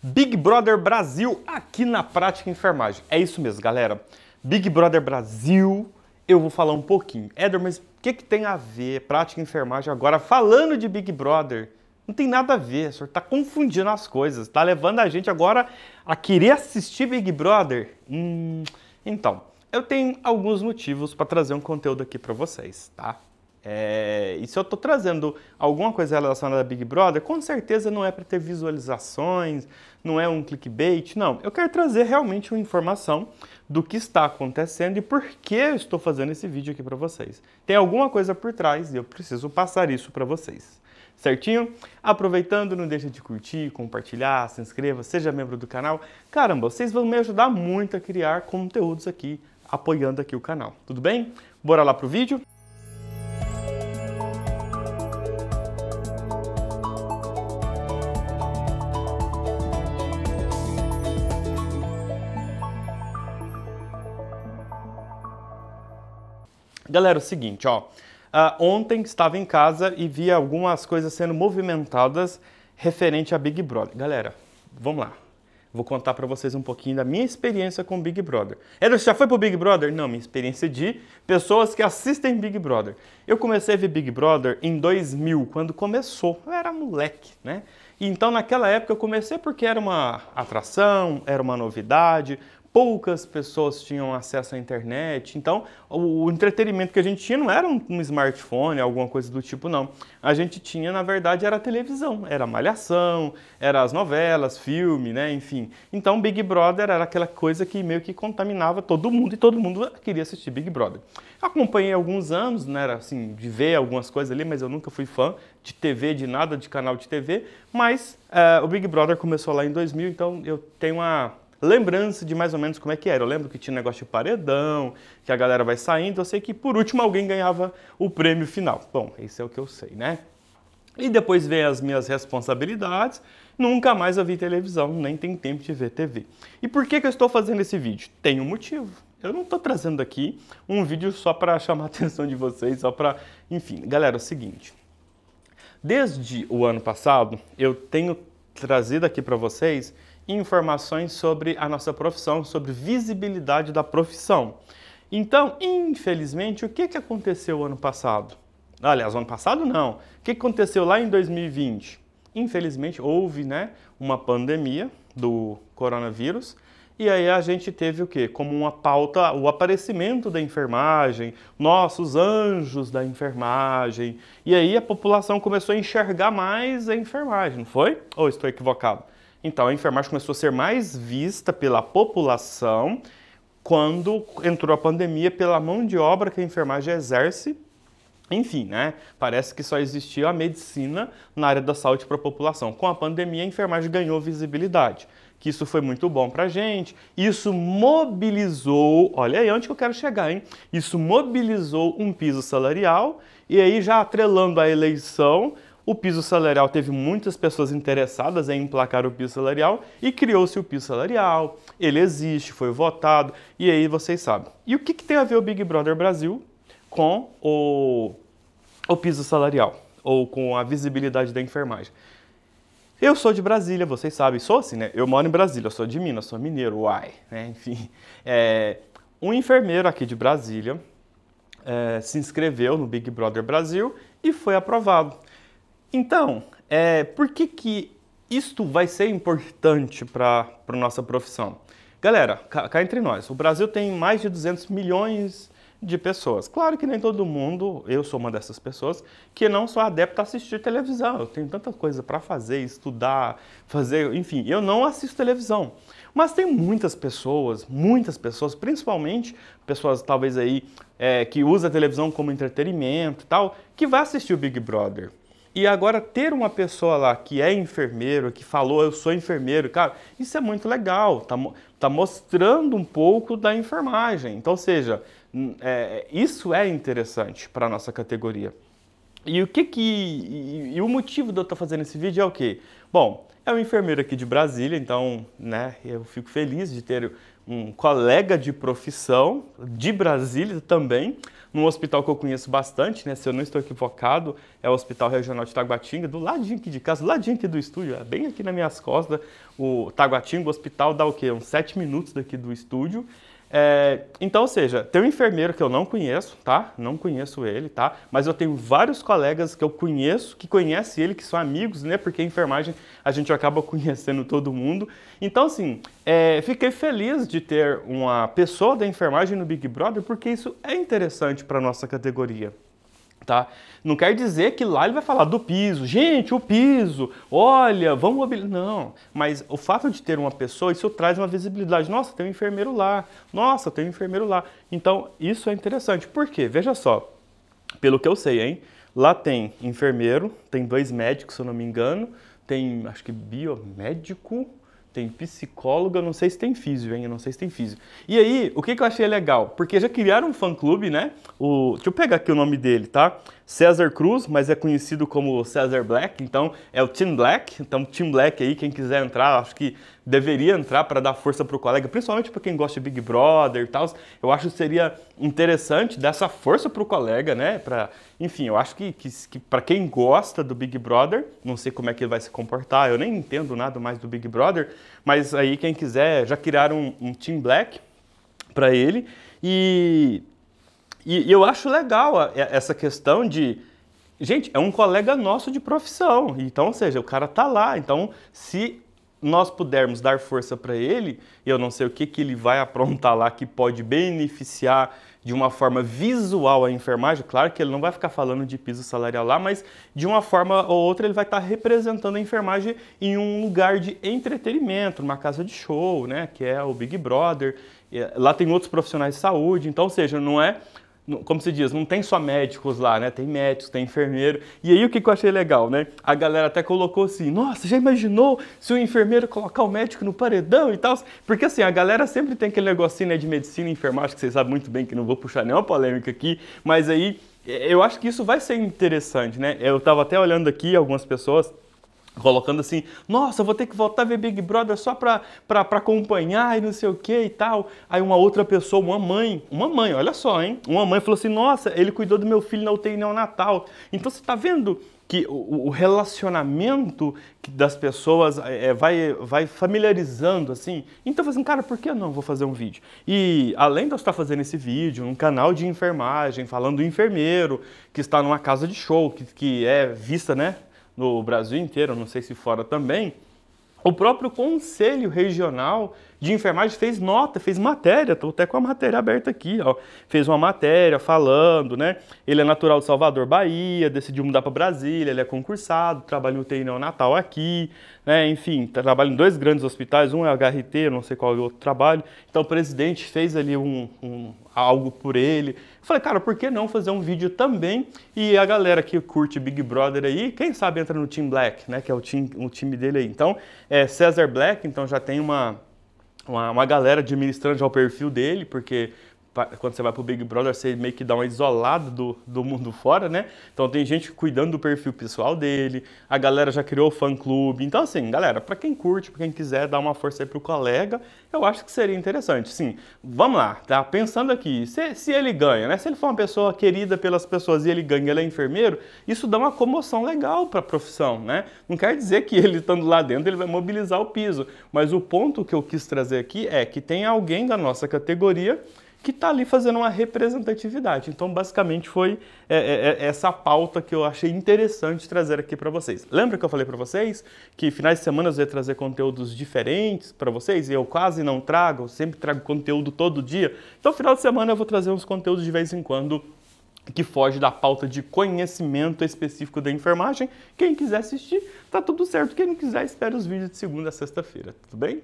Big Brother Brasil aqui na Prática Enfermagem. É isso mesmo, galera. Big Brother Brasil, eu vou falar um pouquinho. Éder, mas o que, que tem a ver Prática Enfermagem agora falando de Big Brother? Não tem nada a ver, o senhor está confundindo as coisas, está levando a gente agora a querer assistir Big Brother? Hum, então, eu tenho alguns motivos para trazer um conteúdo aqui para vocês, tá? É, e se eu estou trazendo alguma coisa relacionada a Big Brother, com certeza não é para ter visualizações, não é um clickbait, não. Eu quero trazer realmente uma informação do que está acontecendo e por que eu estou fazendo esse vídeo aqui para vocês. Tem alguma coisa por trás e eu preciso passar isso para vocês. Certinho? Aproveitando, não deixa de curtir, compartilhar, se inscreva, seja membro do canal. Caramba, vocês vão me ajudar muito a criar conteúdos aqui, apoiando aqui o canal. Tudo bem? Bora lá pro vídeo? Galera, é o seguinte, ó. Uh, ontem estava em casa e vi algumas coisas sendo movimentadas referente a Big Brother. Galera, vamos lá. Vou contar para vocês um pouquinho da minha experiência com Big Brother. Era você já foi pro Big Brother? Não, minha experiência de pessoas que assistem Big Brother. Eu comecei a ver Big Brother em 2000, quando começou. Eu era moleque, né? Então, naquela época, eu comecei porque era uma atração, era uma novidade, poucas pessoas tinham acesso à internet. Então, o, entretenimento que a gente tinha não era um, smartphone, alguma coisa do tipo, não. A gente tinha, na verdade, era televisão, era malhação, era as novelas, filme, né? Enfim. Então, Big Brother era aquela coisa que meio que contaminava todo mundo e todo mundo queria assistir Big Brother. Acompanhei alguns anos, né? Era assim, de ver algumas coisas ali, mas eu nunca fui fã de TV, de nada, de canal de TV. Mas uh, o Big Brother começou lá em 2000, então eu tenho uma lembrança de mais ou menos como é que era. Eu lembro que tinha um negócio de paredão, que a galera vai saindo. Eu sei que por último alguém ganhava o prêmio final. Bom, isso é o que eu sei, né? E depois vem as minhas responsabilidades. Nunca mais eu vi televisão, nem tem tempo de ver TV. E por que, que eu estou fazendo esse vídeo? Tem um motivo. Eu não estou trazendo aqui um vídeo só para chamar a atenção de vocês, só para. Enfim, galera, é o seguinte. Desde o ano passado, eu tenho trazido aqui para vocês informações sobre a nossa profissão, sobre visibilidade da profissão. Então, infelizmente, o que, que aconteceu ano passado? Aliás, ano passado não. O que aconteceu lá em 2020? Infelizmente, houve né, uma pandemia do coronavírus. E aí a gente teve o quê? Como uma pauta o aparecimento da enfermagem, nossos anjos da enfermagem. E aí a população começou a enxergar mais a enfermagem, não foi? Ou estou equivocado? Então a enfermagem começou a ser mais vista pela população quando entrou a pandemia pela mão de obra que a enfermagem exerce. Enfim, né? Parece que só existia a medicina na área da saúde para a população. Com a pandemia, a enfermagem ganhou visibilidade, que isso foi muito bom para a gente. Isso mobilizou, olha aí onde que eu quero chegar, hein? Isso mobilizou um piso salarial e aí já atrelando a eleição, o piso salarial teve muitas pessoas interessadas em emplacar o piso salarial e criou-se o piso salarial. Ele existe, foi votado e aí vocês sabem. E o que, que tem a ver o Big Brother Brasil com o, o piso salarial ou com a visibilidade da enfermagem? Eu sou de Brasília, vocês sabem, sou assim, né? Eu moro em Brasília, sou de Minas, sou mineiro, uai, né? Enfim, é, um enfermeiro aqui de Brasília é, se inscreveu no Big Brother Brasil e foi aprovado. Então, é, por que, que isto vai ser importante para a nossa profissão? Galera, cá, cá, entre nós, o Brasil tem mais de 200 milhões de pessoas. Claro que nem todo mundo, eu sou uma dessas pessoas, que não sou adepto a assistir televisão. Eu tenho tanta coisa para fazer, estudar, fazer, enfim, eu não assisto televisão. Mas tem muitas pessoas, muitas pessoas, principalmente pessoas talvez aí é, que usa a televisão como entretenimento e tal, que vai assistir o Big Brother. E agora ter uma pessoa lá que é enfermeiro, que falou eu sou enfermeiro, cara, isso é muito legal, tá, tá mostrando um pouco da enfermagem. Então, ou seja, é, isso é interessante para a nossa categoria. E o que que e, e o motivo de eu estar tá fazendo esse vídeo é o quê? Bom, é um enfermeiro aqui de Brasília, então, né, eu fico feliz de ter um colega de profissão de Brasília também, num hospital que eu conheço bastante, né? Se eu não estou equivocado, é o Hospital Regional de Taguatinga, do ladinho aqui de casa, do ladinho aqui do estúdio, é bem aqui nas minhas costas. O Taguatinga, o hospital dá o quê? Uns sete minutos daqui do estúdio. É, então, ou seja, tem um enfermeiro que eu não conheço, tá? Não conheço ele, tá? Mas eu tenho vários colegas que eu conheço, que conhecem ele, que são amigos, né? Porque enfermagem a gente acaba conhecendo todo mundo. Então, assim, é, fiquei feliz de ter uma pessoa da enfermagem no Big Brother, porque isso é interessante para nossa categoria tá? Não quer dizer que lá ele vai falar do piso, gente, o piso, olha, vamos mobilizar. Não, mas o fato de ter uma pessoa, isso traz uma visibilidade. Nossa, tem um enfermeiro lá, nossa, tem um enfermeiro lá. Então, isso é interessante. Por quê? Veja só, pelo que eu sei, hein? Lá tem enfermeiro, tem dois médicos, se eu não me engano, tem acho que biomédico, tem psicóloga, não sei se tem físico hein? Eu não sei se tem físico E aí, o que, que eu achei legal? Porque já criaram um fã-clube, né? O, deixa eu pegar aqui o nome dele, tá? César Cruz, mas é conhecido como César Black, então é o Team Black. Então, Team Black aí, quem quiser entrar, acho que deveria entrar para dar força para o colega, principalmente para quem gosta de Big Brother e tal. Eu acho que seria interessante dar essa força para o colega, né? Pra, enfim, eu acho que, que, que para quem gosta do Big Brother, não sei como é que ele vai se comportar, eu nem entendo nada mais do Big Brother, mas aí quem quiser, já criaram um, um Team Black para ele e, e, e eu acho legal a, essa questão de Gente, é um colega nosso de profissão. Então, ou seja, o cara tá lá. Então, se nós pudermos dar força para ele, eu não sei o que, que ele vai aprontar lá que pode beneficiar de uma forma visual a enfermagem. Claro que ele não vai ficar falando de piso salarial lá, mas de uma forma ou outra ele vai estar tá representando a enfermagem em um lugar de entretenimento, uma casa de show, né? Que é o Big Brother. É, lá tem outros profissionais de saúde. Então, ou seja, não é como se diz, não tem só médicos lá, né? Tem médicos, tem enfermeiro. E aí o que eu achei legal, né? A galera até colocou assim: nossa, já imaginou se o enfermeiro colocar o médico no paredão e tal? Porque assim, a galera sempre tem aquele negocinho né, de medicina e enfermagem, que vocês sabem muito bem que não vou puxar nenhuma polêmica aqui, mas aí eh, eu acho que isso vai ser interessante, né? Eu estava até olhando aqui algumas pessoas colocando assim, nossa, vou ter que voltar a ver Big Brother só para acompanhar e não sei o que e tal. Aí uma outra pessoa, uma mãe, uma mãe, olha só, hein? Uma mãe falou assim, nossa, ele cuidou do meu filho na UTI neonatal. Então você está vendo que o, relacionamento das pessoas é, é, vai, vai familiarizando, assim. Então, assim, cara, por que não vou fazer um vídeo? E além de eu estar fazendo esse vídeo, um canal de enfermagem, falando do enfermeiro que está numa casa de show, que, que é vista, né, no Brasil inteiro, não sei se fora também, o próprio Conselho Regional de enfermagem fez nota, fez matéria, estou até com a matéria aberta aqui, ó. Fez uma matéria falando, né? Ele é natural de Salvador, Bahia, decidiu mudar para Brasília, ele é concursado, trabalha no UTI neonatal aqui, né? Enfim, trabalha em dois grandes hospitais, um é HRT, não sei qual é o outro trabalho. Então o presidente fez ali um, um algo por ele. Eu falei, cara, por que não fazer um vídeo também? E a galera que curte Big Brother aí, quem sabe entra no Team Black, né? Que é o, team, o time dele aí. Então, é Cesar Black, então já tem uma uma, uma galera administrando já o perfil dele, porque quando você vai pro Big Brother, você meio que dá uma isolada do, do mundo fora, né? Então tem gente cuidando do perfil pessoal dele, a galera já criou o fã-clube. Então, assim, galera, para quem curte, para quem quiser dar uma força aí pro colega, eu acho que seria interessante. Sim, vamos lá, tá? Pensando aqui, se, se ele ganha, né? Se ele for uma pessoa querida pelas pessoas e ele ganha, ele é enfermeiro, isso dá uma comoção legal para a profissão, né? Não quer dizer que ele estando lá dentro, ele vai mobilizar o piso. Mas o ponto que eu quis trazer aqui é que tem alguém da nossa categoria que está ali fazendo uma representatividade. Então, basicamente, foi é, é, é, essa pauta que eu achei interessante trazer aqui para vocês. Lembra que eu falei para vocês que finais de semana eu ia trazer conteúdos diferentes para vocês e eu quase não trago, eu sempre trago conteúdo todo dia. Então, final de semana eu vou trazer uns conteúdos de vez em quando que foge da pauta de conhecimento específico da enfermagem. Quem quiser assistir, tá tudo certo. Quem não quiser, espera os vídeos de segunda a sexta-feira, tudo bem?